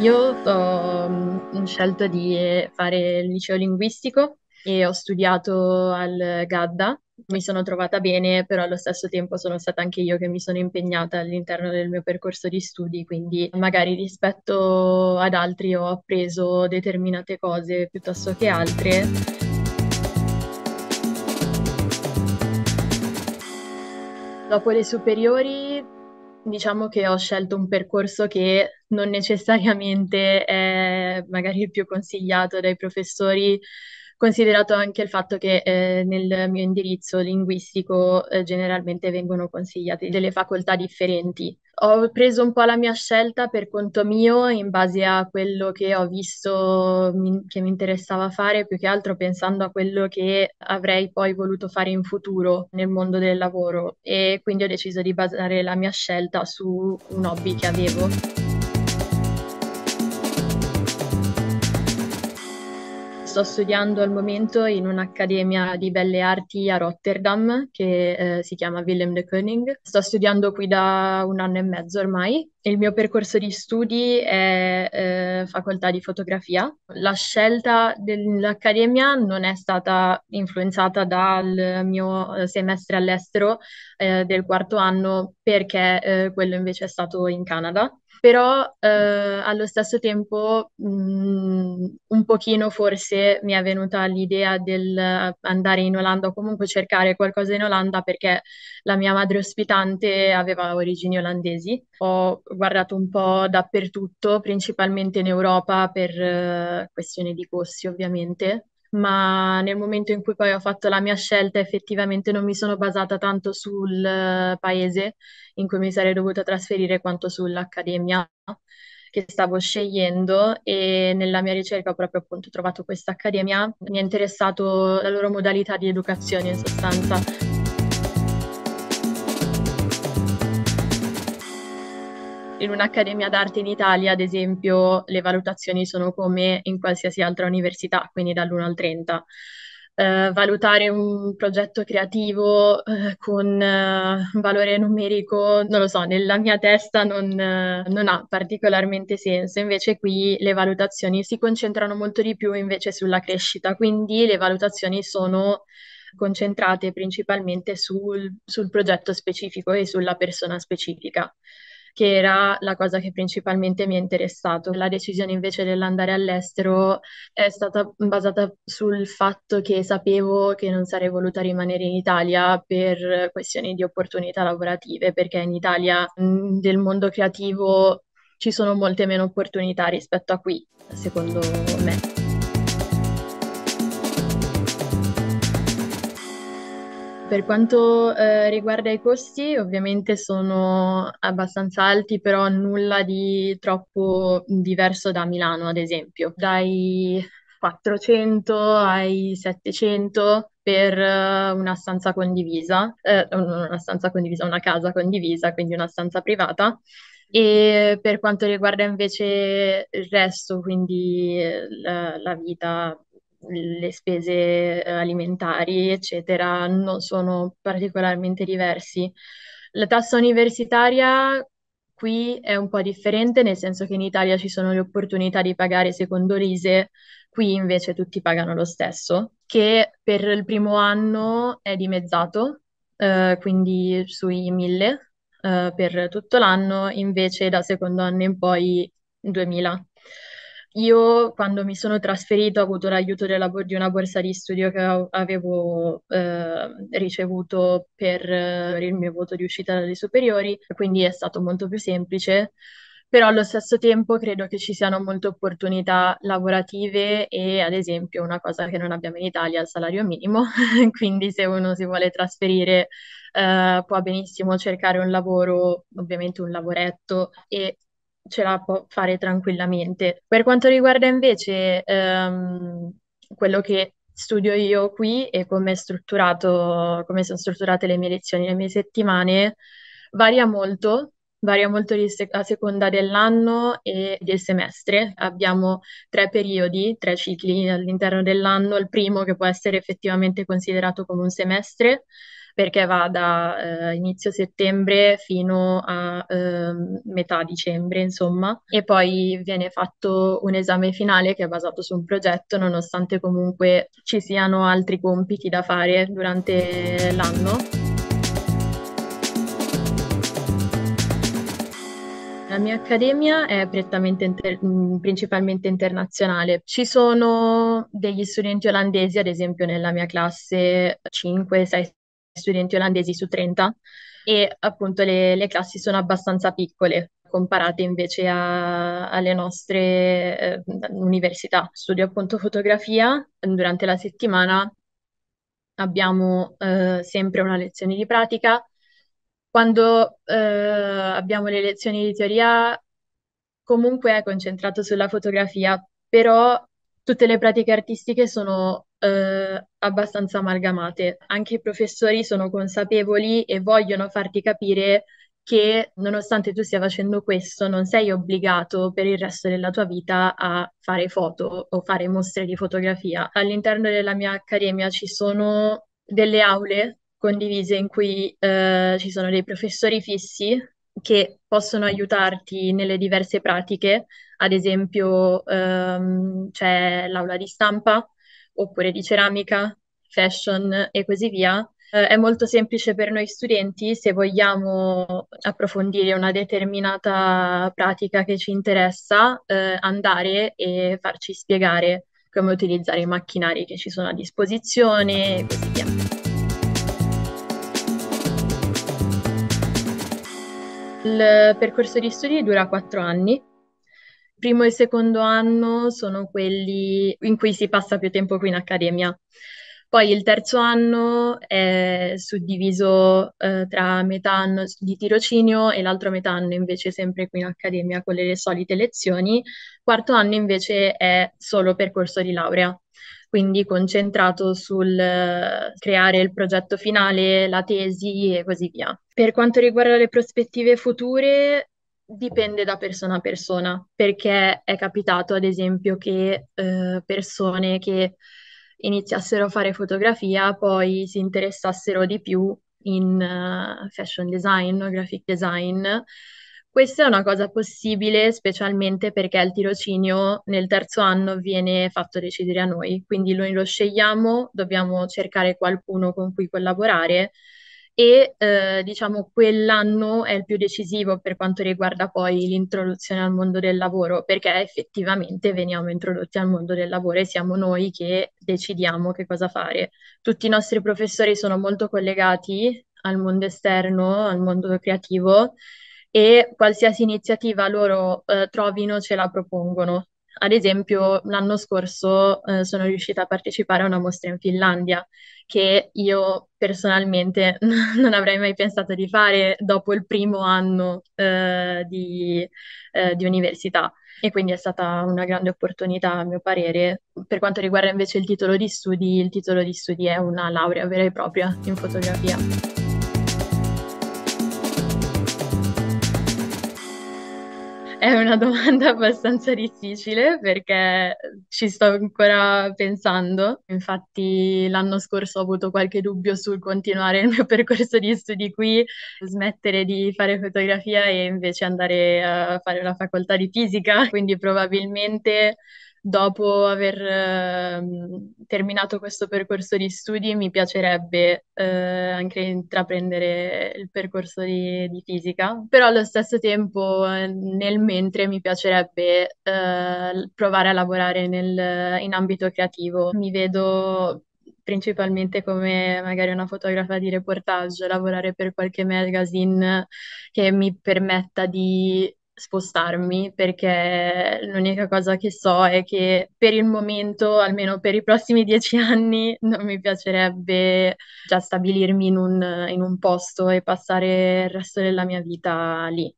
Io ehm, ho scelto di fare il liceo linguistico e ho studiato al Gadda. Mi sono trovata bene, però allo stesso tempo sono stata anche io che mi sono impegnata all'interno del mio percorso di studi, quindi magari rispetto ad altri ho appreso determinate cose piuttosto che altre. Dopo le superiori diciamo che ho scelto un percorso che non necessariamente è magari il più consigliato dai professori considerato anche il fatto che eh, nel mio indirizzo linguistico eh, generalmente vengono consigliate delle facoltà differenti. Ho preso un po' la mia scelta per conto mio in base a quello che ho visto mi, che mi interessava fare, più che altro pensando a quello che avrei poi voluto fare in futuro nel mondo del lavoro e quindi ho deciso di basare la mia scelta su un hobby che avevo. sto studiando al momento in un'accademia di belle arti a Rotterdam che eh, si chiama Willem de Koning. Sto studiando qui da un anno e mezzo ormai il mio percorso di studi è eh, facoltà di fotografia. La scelta dell'accademia non è stata influenzata dal mio eh, semestre all'estero eh, del quarto anno perché eh, quello invece è stato in Canada. Però eh, allo stesso tempo mh, mm, un pochino forse mi è venuta l'idea di andare in Olanda o comunque cercare qualcosa in Olanda perché la mia madre ospitante aveva origini olandesi. Ho guardato un po' dappertutto, principalmente in Europa per eh, questioni di costi ovviamente, ma nel momento in cui poi ho fatto la mia scelta effettivamente non mi sono basata tanto sul eh, paese in cui mi sarei dovuta trasferire quanto sull'accademia che stavo scegliendo e nella mia ricerca ho proprio appunto trovato questa accademia, mi è interessato la loro modalità di educazione in sostanza. in un'accademia d'arte in Italia, ad esempio, le valutazioni sono come in qualsiasi altra università, quindi dall'1 al 30. Eh, valutare un progetto creativo eh, con eh, valore numerico, non lo so, nella mia testa non, eh, non, ha particolarmente senso. Invece qui le valutazioni si concentrano molto di più invece sulla crescita, quindi le valutazioni sono concentrate principalmente sul, sul progetto specifico e sulla persona specifica che era la cosa che principalmente mi ha interessato. La decisione invece dell'andare all'estero è stata basata sul fatto che sapevo che non sarei voluta rimanere in Italia per questioni di opportunità lavorative, perché in Italia mm, del mondo creativo ci sono molte meno opportunità rispetto a qui, secondo me. Per quanto eh, riguarda i costi, ovviamente sono abbastanza alti, però nulla di troppo diverso da Milano, ad esempio. Dai 400 ai 700 per eh, una stanza condivisa, eh, una stanza condivisa, una casa condivisa, quindi una stanza privata. E per quanto riguarda invece il resto, quindi eh, la, la vita le spese eh, alimentari, eccetera, non sono particolarmente diversi. La tassa universitaria qui è un po' differente, nel senso che in Italia ci sono le opportunità di pagare secondo l'ISE, qui invece tutti pagano lo stesso, che per il primo anno è dimezzato, eh, quindi sui 1000 eh, per tutto l'anno, invece dal secondo anno in poi 2000 io quando mi sono trasferito ho avuto l'aiuto bo- di una borsa di studio che ho- avevo eh, ricevuto per, per il mio voto di uscita dalle superiori, quindi è stato molto più semplice però allo stesso tempo credo che ci siano molte opportunità lavorative e ad esempio una cosa che non abbiamo in Italia è il salario minimo, quindi se uno si vuole trasferire eh, può benissimo cercare un lavoro, ovviamente un lavoretto e ce la può fare tranquillamente. Per quanto riguarda invece ehm, quello che studio io qui e come, sono strutturate le mie lezioni, le mie settimane, varia molto varia molto a seconda dell'anno e del semestre. Abbiamo tre periodi, tre cicli all'interno dell'anno, il primo che può essere effettivamente considerato come un semestre, perché va da eh, inizio settembre fino a eh, metà dicembre, insomma, e poi viene fatto un esame finale che è basato su un progetto, nonostante comunque ci siano altri compiti da fare durante l'anno. La mia accademia è prettamente inter- mm, principalmente internazionale. Ci sono degli studenti olandesi, ad esempio nella mia classe 5-6 studenti olandesi su 30 e appunto le, le classi sono abbastanza piccole comparate invece a, alle nostre eh, università. Studio appunto fotografia, durante la settimana abbiamo eh, sempre una lezione di pratica. Quando eh, abbiamo le lezioni di teoria, comunque è concentrato sulla fotografia, però tutte le pratiche artistiche sono eh, abbastanza amalgamate. Anche i professori sono consapevoli e vogliono farti capire che nonostante tu stia facendo questo, non sei obbligato per il resto della tua vita a fare foto o fare mostre di fotografia. All'interno della mia accademia ci sono delle aule condivise in cui eh, ci sono dei professori fissi che possono aiutarti nelle diverse pratiche, ad esempio ehm, c'è l'aula di stampa, oppure di ceramica, fashion e così via. Eh, è molto semplice per noi studenti se vogliamo approfondire una determinata pratica che ci interessa, eh, andare e farci spiegare come utilizzare i macchinari che ci sono a disposizione e così via. Il percorso di studi dura quattro anni primo e secondo anno sono quelli in cui si passa più tempo qui in accademia. Poi il terzo anno è suddiviso eh, tra metà anno di tirocinio e l'altro metà anno invece sempre qui in accademia con le solite lezioni. Quarto anno invece è solo percorso di laurea, quindi concentrato sul eh, creare il progetto finale, la tesi e così via. Per quanto riguarda le prospettive future, Dipende da persona a persona, perché è capitato ad esempio che eh, persone che iniziassero a fare fotografia poi si interessassero di più in uh, fashion design graphic design. Questa è una cosa possibile, specialmente perché il tirocinio nel terzo anno viene fatto decidere a noi, quindi noi lo scegliamo, dobbiamo cercare qualcuno con cui collaborare e eh, diciamo quell'anno è il più decisivo per quanto riguarda poi l'introduzione al mondo del lavoro, perché effettivamente veniamo introdotti al mondo del lavoro e siamo noi che decidiamo che cosa fare. Tutti i nostri professori sono molto collegati al mondo esterno, al mondo creativo e qualsiasi iniziativa loro eh, trovino ce la propongono. Ad esempio, l'anno scorso eh, sono riuscita a partecipare a una mostra in Finlandia che io personalmente non avrei mai pensato di fare dopo il primo anno eh, di, eh, di università e quindi è stata una grande opportunità a mio parere. Per quanto riguarda invece il titolo di studi, il titolo di studi è una laurea vera e propria in fotografia. È una domanda abbastanza difficile perché ci sto ancora pensando. Infatti l'anno scorso ho avuto qualche dubbio sul continuare il mio percorso di studi qui, smettere di fare fotografia e invece andare a fare la facoltà di fisica, quindi probabilmente dopo aver eh, terminato questo percorso di studi, mi piacerebbe eh, anche intraprendere il percorso di, di, fisica, però allo stesso tempo eh, nel mentre mi piacerebbe eh, provare a lavorare nel, in ambito creativo. Mi vedo principalmente come magari una fotografa di reportage, lavorare per qualche magazine che mi permetta di spostarmi perché l'unica cosa che so è che per il momento, almeno per i prossimi dieci anni, non mi piacerebbe già stabilirmi in un, in un posto e passare il resto della mia vita lì.